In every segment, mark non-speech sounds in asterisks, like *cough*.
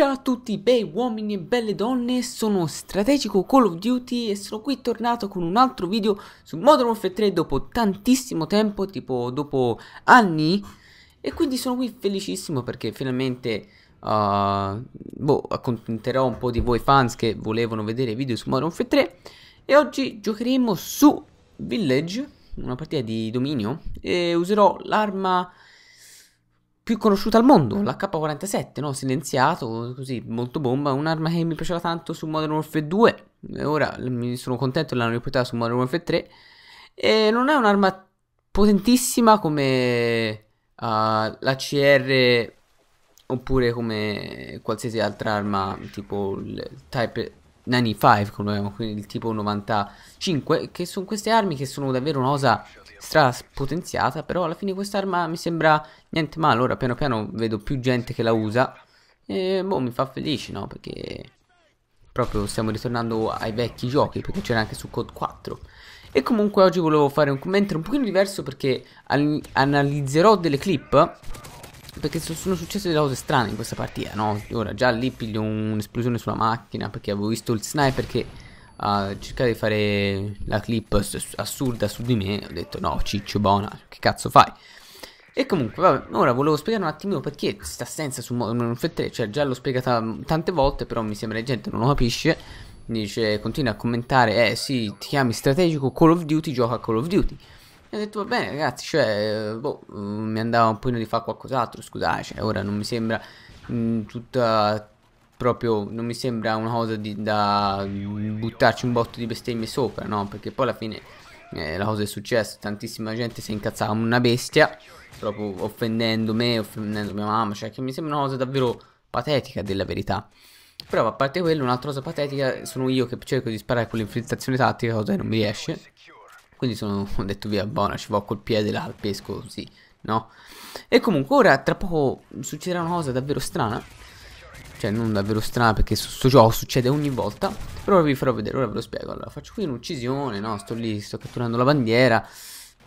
Ciao a tutti bei uomini e belle donne, sono Strategico Call of Duty e sono qui tornato con un altro video su Modern Warfare 3 dopo tantissimo tempo, tipo dopo anni e quindi sono qui felicissimo perché finalmente uh, boh, accontenterò un po' di voi fans che volevano vedere video su Modern Warfare 3 e oggi giocheremo su Village, una partita di dominio e userò l'arma più conosciuta al mondo, mm. l'H47, no? silenziato, così, molto bomba, un'arma che mi piaceva tanto su Modern Warfare 2, e ora mi sono contento che l'hanno riportata su Modern Warfare 3, e non è un'arma potentissima come uh, la CR oppure come qualsiasi altra arma tipo il Type 95, come il tipo 95, che sono queste armi che sono davvero una cosa straspotenziata, però alla fine quest'arma mi sembra niente male, ora piano piano vedo più gente che la usa e boh mi fa felice no, perché proprio stiamo ritornando ai vecchi giochi perché c'era anche su Code 4 e comunque oggi volevo fare un commento un pochino diverso perché analizzerò delle clip perché sono successe delle cose strane in questa partita no? ora già lì piglio un'esplosione sulla macchina perché avevo visto il sniper che a cercare di fare la clip assurda su di me, ho detto no, ciccio bona, che cazzo fai? E comunque, vabbè, ora volevo spiegare un attimino perché sta assenza su Modern Warfare 3, cioè già l'ho spiegata tante volte, però mi sembra che la gente non lo capisce. Dice, continua a commentare, eh sì, ti chiami strategico Call of Duty, gioca Call of Duty. E ho detto, va bene ragazzi, cioè, boh, mi andava un po' di fare qualcos'altro, scusate, cioè, ora non mi sembra mh, tutta proprio non mi sembra una cosa di, da buttarci un botto di bestemmie sopra, no? Perché poi alla fine eh, la cosa è successa, tantissima gente si incazzava come una bestia, proprio offendendo me, offendendo mia mamma, cioè che mi sembra una cosa davvero patetica della verità. Però a parte quello, un'altra cosa patetica sono io che cerco di sparare con l'infiltrazione tattica, cosa che non mi riesce. Quindi sono *laughs* ho detto via, buona, ci vado col piede là al pesco così, no? E comunque ora tra poco succederà una cosa davvero strana cioè non davvero strana perché su questo gioco succede ogni volta Però vi farò vedere, ora ve lo spiego Allora faccio qui un'uccisione, no? Sto lì, sto catturando la bandiera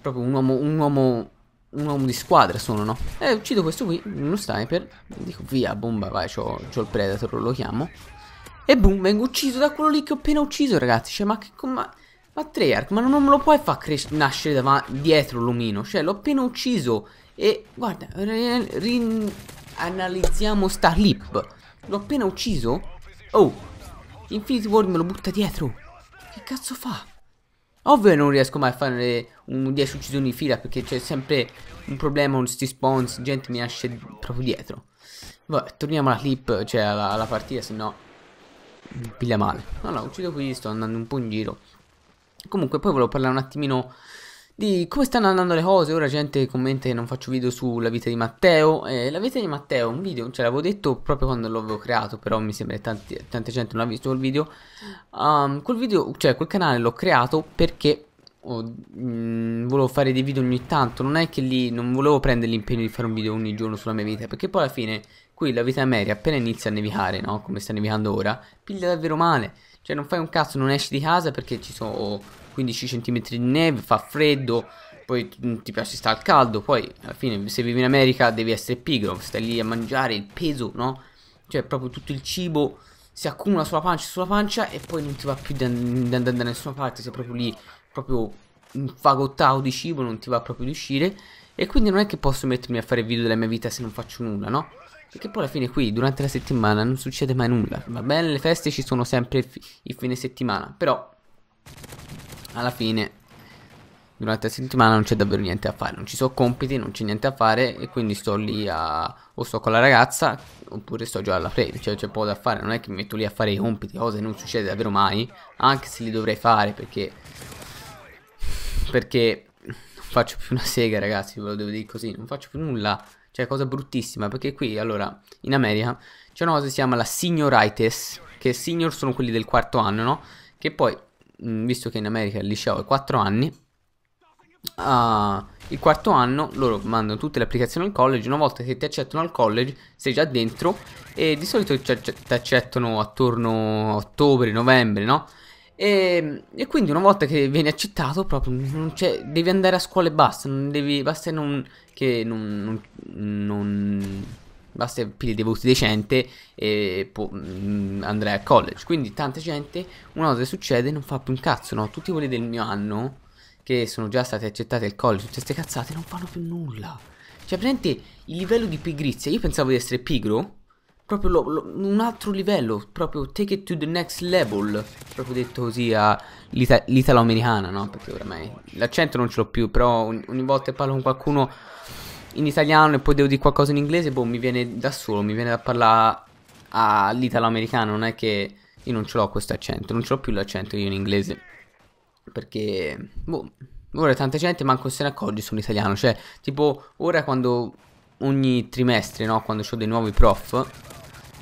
Proprio un uomo, un uomo, un uomo di squadra sono, no? E uccido questo qui, uno sniper Dico via, bomba, vai, c'ho il predator, lo chiamo E boom, vengo ucciso da quello lì che ho appena ucciso, ragazzi Cioè ma che... Ma... Ma Treyarch, ma non me lo puoi far nascere davanti, dietro l'omino Cioè l'ho appena ucciso E guarda, analizziamo sta clip L'ho appena ucciso? Oh, Infinity War me lo butta dietro. Che cazzo fa? Ovvio non riesco mai a fare un 10 uccisioni in fila perché c'è sempre un problema con questi spawns, gente mi nasce proprio dietro. Vabbè, torniamo alla clip, cioè alla, alla partita, se no piglia male. Allora, uccido qui, sto andando un po' in giro. Comunque, poi volevo parlare un attimino di come stanno andando le cose. Ora gente commenta che non faccio video sulla vita di Matteo. Eh, la vita di Matteo è un video, ce l'avevo detto proprio quando l'avevo creato, però mi sembra che tanti, tanta gente non ha visto quel video. Um, quel video, cioè quel canale l'ho creato perché oh, mh, mm, volevo fare dei video ogni tanto. Non è che lì non volevo prendere l'impegno di fare un video ogni giorno sulla mia vita, perché poi alla fine Qui la vita media appena inizia a nevicare, no? Come sta nevicando ora, piglia davvero male. Cioè non fai un cazzo, non esci di casa perché ci sono 15 cm di neve, fa freddo, poi ti mm, piace stare al caldo, poi alla fine se vivi in America devi essere pigro, stai lì a mangiare il peso, no? Cioè proprio tutto il cibo si accumula sulla pancia, sulla pancia e poi non ti va più da, da, da, nessuna parte, sei proprio lì, proprio un fagottato di cibo, non ti va proprio di uscire. E quindi non è che posso mettermi a fare video della mia vita se non faccio nulla, no? Perché poi alla fine qui, durante la settimana, non succede mai nulla. Va bene, le feste ci sono sempre il fine settimana, però... Alla fine, durante la settimana non c'è davvero niente a fare. Non ci sono compiti, non c'è niente a fare e quindi sto lì a... O sto con la ragazza, oppure sto già alla play. Cioè c'è poco da fare, non è che mi metto lì a fare i compiti, cose che non succede davvero mai. Anche se li dovrei fare, perché... Perché faccio più una sega, ragazzi, ve lo devo dire così, non faccio più nulla. Cioè, cosa bruttissima, perché qui, allora, in America c'è una cosa che si chiama la senioritis, che senior sono quelli del quarto anno, no? Che poi, mm, visto che in America il liceo è quattro anni, uh, il quarto anno loro mandano tutte le applicazioni al college, una volta che ti accettano al college sei già dentro e di solito ti accettano attorno a ottobre, novembre, no? E, ehm, e, quindi una volta che vieni accettato, proprio devi andare a scuola e basta. Non devi, basta non, che non, non, non basta pigli dei voti decente e mm, andrai al college. Quindi tanta gente, una volta che succede, non fa più un cazzo, no? Tutti quelli del mio anno, che sono già stati accettati al college, tutte queste cazzate, non fanno più nulla. Cioè, praticamente il livello di pigrizia. Io pensavo di essere pigro, proprio lo, lo, un altro livello, proprio take it to the next level, proprio detto così all'italo-americana, no? Perché ormai l'accento non ce l'ho più, però ogni, ogni volta che parlo con qualcuno in italiano e poi devo dire qualcosa in inglese, boh, mi viene da solo, mi viene da parlare all'italo-americano, non è che io non ce l'ho questo accento, non ce l'ho più l'accento io in inglese, perché, boh... Ora tanta gente manco se ne accorge sull'italiano, cioè tipo ora quando ogni trimestre, no? Quando ho dei nuovi prof,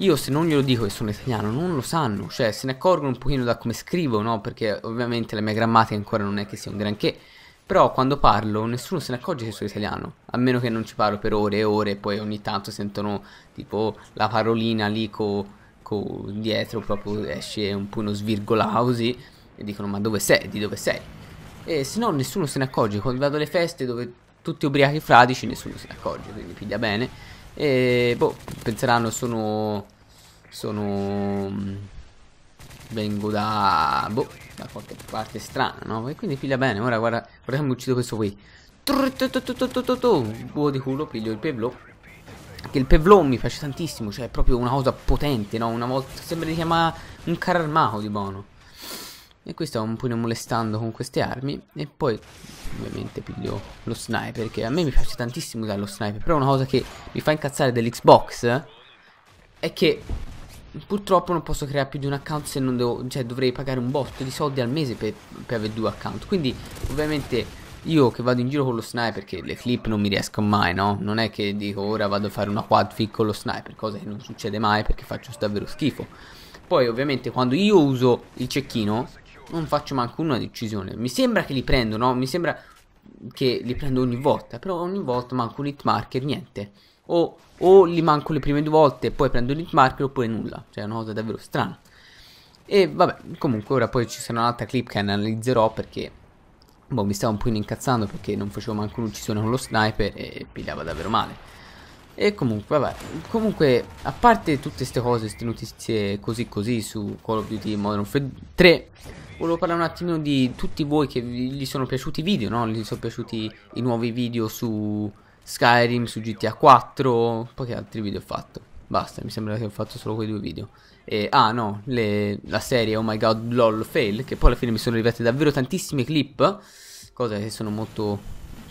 io se non glielo dico che sono italiano non lo sanno, cioè se ne accorgono un pochino da come scrivo, no? Perché ovviamente la mia grammatica ancora non è che sia un granché, però quando parlo nessuno se ne accorge che sono italiano, a meno che non ci parlo per ore e ore e poi ogni tanto sentono tipo la parolina lì co, co dietro proprio esce un po' uno svirgolausi e dicono ma dove sei, di dove sei? E se no nessuno se ne accorge, quando vado alle feste dove tutti ubriachi fradici nessuno se ne accorge, quindi piglia bene e boh, penseranno sono... Sono... Mm, vengo da... Boh, da qualche parte strana, no? E quindi piglia bene. Ora guarda, guarda come uccido questo qui. Buo di culo, piglio il pevlo. Che il pevlo mi piace tantissimo, cioè è proprio una cosa potente, no? Una volta sembra di chiamare un carro armato di buono. E qui stavo un po' molestando con queste armi E poi ovviamente piglio lo sniper Che a me mi piace tantissimo usare lo sniper Però una cosa che mi fa incazzare dell'Xbox È che purtroppo non posso creare più di un account se non devo, cioè dovrei pagare un botto di soldi al mese per, per, avere due account. Quindi ovviamente io che vado in giro con lo sniper, che le clip non mi riesco mai, no? Non è che dico ora vado a fare una quad fit con lo sniper, cosa che non succede mai perché faccio davvero schifo. Poi ovviamente quando io uso il cecchino non faccio manco una decisione. Mi sembra che li prendo, no? Mi sembra che li prendo ogni volta, però ogni volta manco un hit marker, niente. O, o li manco le prime due volte e poi prendo un hit marker oppure nulla. Cioè è una cosa davvero strana. E vabbè, comunque ora poi ci sarà un'altra clip che analizzerò perché... Boh, mi stavo un po' incazzando perché non facevo manco un'uccisione con lo sniper e pigliava davvero male. E comunque, vabbè, comunque, a parte tutte queste cose, queste notizie così così su Call of Duty Modern Warfare 3, volevo parlare un attimino di tutti voi che gli sono piaciuti i video, no? Gli sono piaciuti i nuovi video su Skyrim, su GTA 4, poi che altri video ho fatto. Basta, mi sembra che ho fatto solo quei due video. E, ah no, le, la serie Oh My God LOL Fail, che poi alla fine mi sono arrivate davvero tantissime clip, cosa che sono molto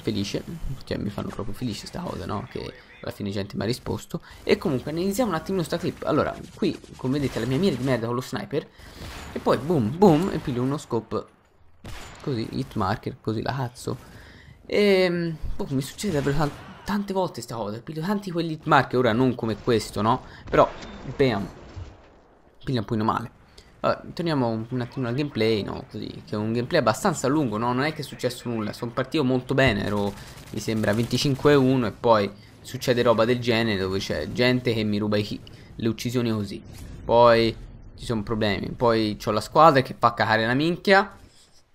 felice, cioè mi fanno proprio felice sta cosa, no? Che alla fine gente mi ha risposto e comunque analizziamo un attimo sta clip allora qui come vedete la mia mira di merda con lo sniper e poi boom boom e piglio uno scope così hit marker così la cazzo e ehm, boh, mi succede davvero tante volte sta cosa piglio tanti quelli hit marker ora non come questo no però bam piglia un po' male allora, torniamo un, un attimo al gameplay, no? Così, che è un gameplay abbastanza lungo, no? Non è che è successo nulla, sono partito molto bene, ero, mi sembra, 25-1 e poi succede roba del genere dove c'è gente che mi ruba i, le uccisioni così. Poi ci sono problemi. Poi c'ho la squadra che fa cacare la minchia.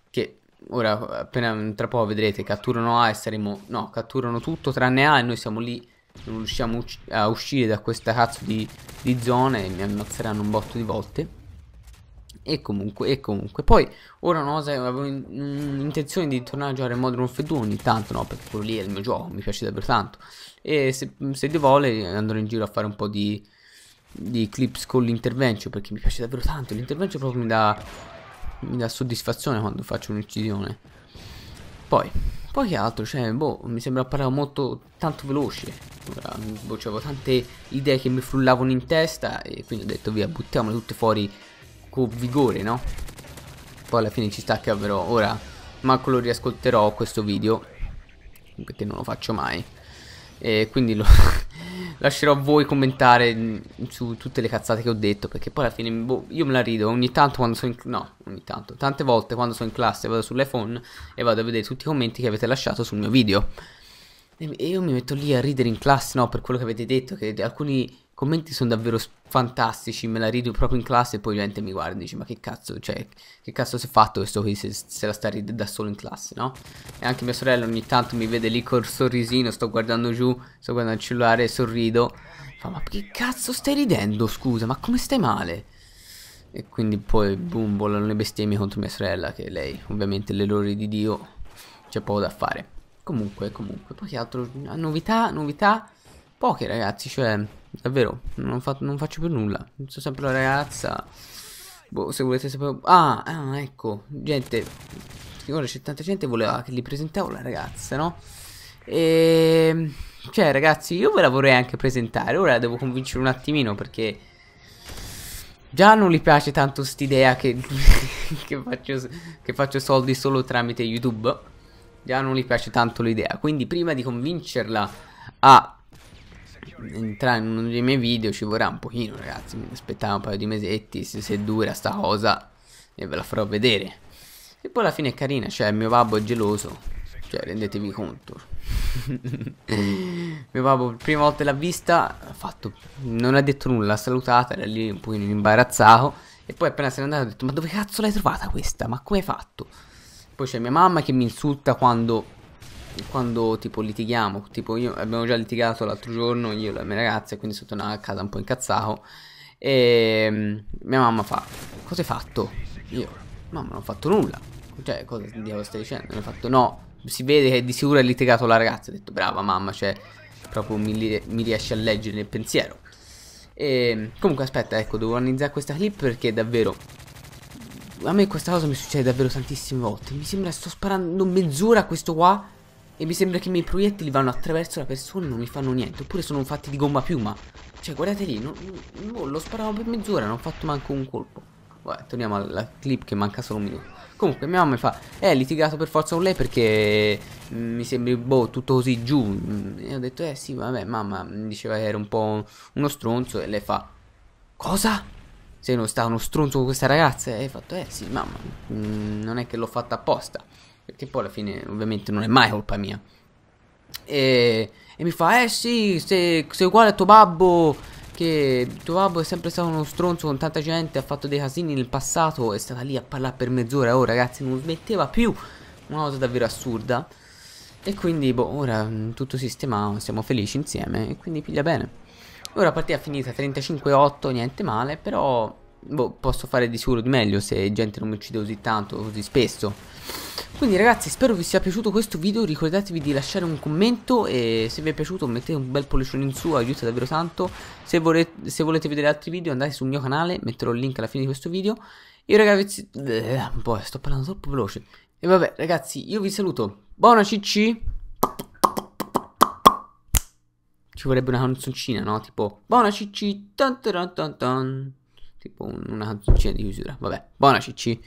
Che ora appena tra poco vedrete catturano A e saremo... No, catturano tutto tranne A e noi siamo lì. Non riusciamo a uscire da questa cazzo di, di zona e mi ammazzeranno un botto di volte. E comunque, e comunque. Poi, ora non so, avevo in, in, intenzione di tornare a giocare in Modern Warfare 2 ogni tanto, no? Perché quello lì è il mio gioco, mi piace davvero tanto. E se, se Dio vuole andrò in giro a fare un po' di, di clips con l'intervento, perché mi piace davvero tanto. L'intervento proprio mi dà, mi dà soddisfazione quando faccio un'uccisione. Poi, poi che altro, cioè, boh, mi sembra parlare molto, tanto veloce. Ora, boh, avevo tante idee che mi frullavano in testa e quindi ho detto via, buttiamole tutte fuori con vigore, no? Poi alla fine ci sta che avrò ora, Marco lo riascolterò questo video, perché non lo faccio mai. E quindi lo *laughs* lascerò a voi commentare mm, su tutte le cazzate che ho detto, perché poi alla fine boh, io me la rido ogni tanto quando sono in no, ogni tanto, tante volte quando sono in classe vado sull'iPhone e vado a vedere tutti i commenti che avete lasciato sul mio video. E io mi metto lì a ridere in classe, no, per quello che avete detto, che alcuni commenti sono davvero fantastici, me la rido proprio in classe e poi gente mi guarda e dice ma che cazzo, cioè, che cazzo si è fatto questo qui se, se la sta ridendo da solo in classe, no? E anche mia sorella ogni tanto mi vede lì col sorrisino, sto guardando giù, sto guardando il cellulare, sorrido, fa ma che cazzo stai ridendo, scusa, ma come stai male? E quindi poi, boom, volano le bestemmie contro mia sorella, che lei, ovviamente, le lore di Dio, c'è poco da fare. Comunque, comunque, poi che altro, novità, novità, poche ragazzi, cioè... Davvero, non, fa non faccio più nulla. Sono sempre la ragazza. Boh, se volete sapere... Ah, ah, ecco, gente. Ora c'è tanta gente che voleva che li presentavo la ragazza, no? E... Ehm, cioè, ragazzi, io ve la vorrei anche presentare. Ora la devo convincere un attimino perché... Già non gli piace tanto st'idea che, *laughs* che, faccio, che faccio soldi solo tramite YouTube. Già non gli piace tanto l'idea. Quindi prima di convincerla a entrare in uno dei miei video ci vorrà un pochino ragazzi, mi aspettavo un paio di mesetti, se, se dura sta cosa e ve la farò vedere. E poi alla fine è carina, cioè mio babbo è geloso, cioè rendetevi conto. *laughs* mio babbo la prima volta l'ha vista, fatto, non ha detto nulla, ha salutata, era lì un pochino imbarazzato. E poi appena se n'è andato ha detto ma dove cazzo l'hai trovata questa? Ma come hai fatto? Poi c'è mia mamma che mi insulta quando quando tipo litighiamo, tipo io abbiamo già litigato l'altro giorno, io e la mia ragazza, quindi sono tornato a casa un po' incazzato e mm, mia mamma fa, cosa hai fatto? Io, mamma non ho fatto nulla, cioè cosa diavolo stai dicendo? Mi ha fatto no, si vede che di sicuro hai litigato la ragazza, ho detto brava mamma, cioè proprio mi, mi riesce a leggere nel pensiero. E, mm, comunque aspetta, ecco, devo organizzare questa clip perché davvero a me questa cosa mi succede davvero tantissime volte. Mi sembra sto sparando mezz'ora a questo qua e mi sembra che i miei proiettili vanno attraverso la persona e non mi fanno niente. Oppure sono fatti di gomma piuma. Cioè, guardate lì, non, non lo sparavo per mezz'ora, non ho fatto manco un colpo. Vabbè, torniamo alla clip che manca solo un minuto. Comunque mia mamma mi fa Eh litigato per forza con lei perché mm, Mi sembri boh tutto così giù E ho detto eh sì vabbè mamma Mi mm, diceva che era un po' uno stronzo E lei fa Cosa? Se non sta uno stronzo con questa ragazza E hai fatto eh sì mamma mh, mm, Non è che l'ho fatta apposta perché poi alla fine ovviamente non è mai colpa mia. E, e mi fa, eh sì, sei, sei uguale a tuo babbo, che tuo babbo è sempre stato uno stronzo con tanta gente, ha fatto dei casini nel passato, è stata lì a parlare per mezz'ora, oh ragazzi non smetteva più, una cosa davvero assurda. E quindi, boh, ora mm, tutto sistemato, siamo felici insieme e quindi piglia bene. Ora partita finita 35-8, niente male, però boh, posso fare di sicuro di meglio se gente non mi uccide così tanto, così spesso. Quindi ragazzi spero vi sia piaciuto questo video, ricordatevi di lasciare un commento e se vi è piaciuto mettete un bel pollicione in su, aiuta davvero tanto. Se, volete, se volete vedere altri video andate sul mio canale, metterò il link alla fine di questo video. Io ragazzi, eh, boh, sto parlando troppo veloce. E vabbè ragazzi, io vi saluto, buona cicci! Ci vorrebbe una canzoncina, no? Tipo, buona cicci, tan tan tan tan tipo una dozzina di chiusura. Vabbè, buona CC.